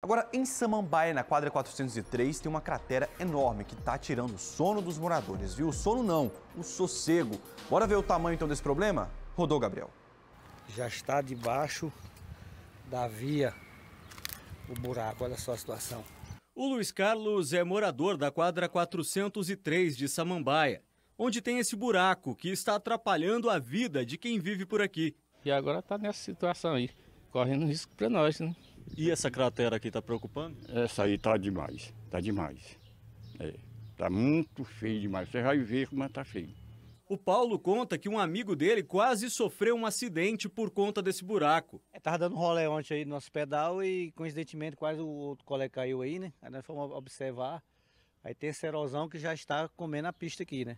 Agora, em Samambaia, na quadra 403, tem uma cratera enorme que está tirando o sono dos moradores, viu? O sono não, o sossego. Bora ver o tamanho então desse problema? Rodou, Gabriel. Já está debaixo da via o buraco, olha só a situação. O Luiz Carlos é morador da quadra 403 de Samambaia, onde tem esse buraco que está atrapalhando a vida de quem vive por aqui. E agora está nessa situação aí, correndo risco para nós, né? E essa cratera aqui está preocupando? Essa aí está demais, está demais. É, tá muito feio demais. Você vai ver como está feio. O Paulo conta que um amigo dele quase sofreu um acidente por conta desse buraco. Estava é, dando rolê ontem aí no nosso pedal e, coincidentemente, quase o outro colega caiu aí, né? Aí nós fomos observar. Aí tem essa erosão que já está comendo a pista aqui, né?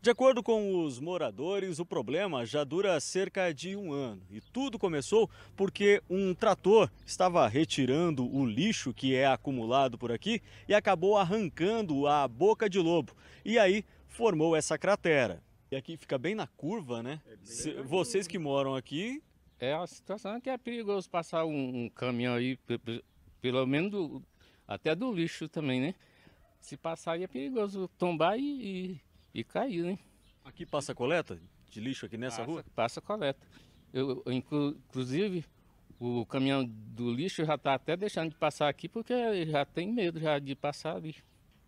De acordo com os moradores, o problema já dura cerca de um ano e tudo começou porque um trator estava retirando o lixo que é acumulado por aqui e acabou arrancando a boca de lobo. E aí formou essa cratera. E aqui fica bem na curva, né? É vocês que moram aqui. É uma situação é que é perigoso passar um, um caminhão aí, pelo menos do, até do lixo também, né? Se passar aí é perigoso tombar e, e e caiu, né? Aqui passa coleta de lixo aqui nessa passa, rua? Passa coleta. Eu, eu, inclusive, o caminhão do lixo já está até deixando de passar aqui porque já tem medo já de passar ali.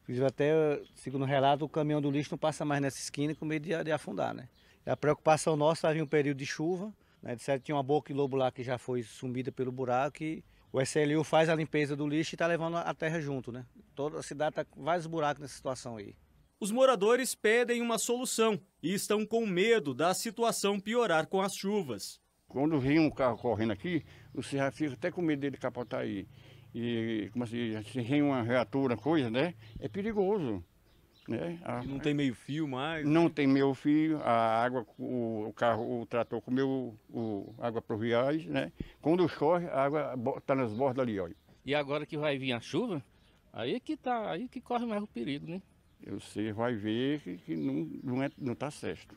Inclusive, até, segundo o relato, o caminhão do lixo não passa mais nessa esquina com medo de, de afundar, né? E a preocupação nossa havia um período de chuva, né? De certo, tinha uma boca de lobo lá que já foi sumida pelo buraco e o SLU faz a limpeza do lixo e está levando a terra junto, né? Toda a cidade está com vários buracos nessa situação aí. Os moradores pedem uma solução e estão com medo da situação piorar com as chuvas. Quando vem um carro correndo aqui, o já fica até com medo dele capotar aí. E como assim, se vem uma reatura, coisa, né? É perigoso. Né? A, ah, não tem meio fio mais? Não tem meio fio, a água, o, o carro, o trator comeu o, água pluviais, né? Quando chove, a água está nas bordas ali, olha. E agora que vai vir a chuva, aí é que tá, aí é que corre mais o perigo, né? Você vai ver que, não está não é, não tá certo.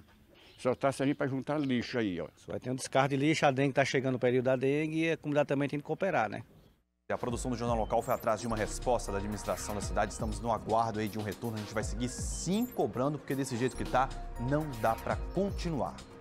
Só está servindo para juntar lixo aí, ó. Só vai ter um descarte de lixo, a dengue está chegando no período da dengue e a comunidade também tem que cooperar, né? A produção do Jornal Local foi atrás de uma resposta da administração da cidade. Estamos no aguardo aí de um retorno. A gente vai seguir sim cobrando, porque desse jeito que está, não dá para continuar.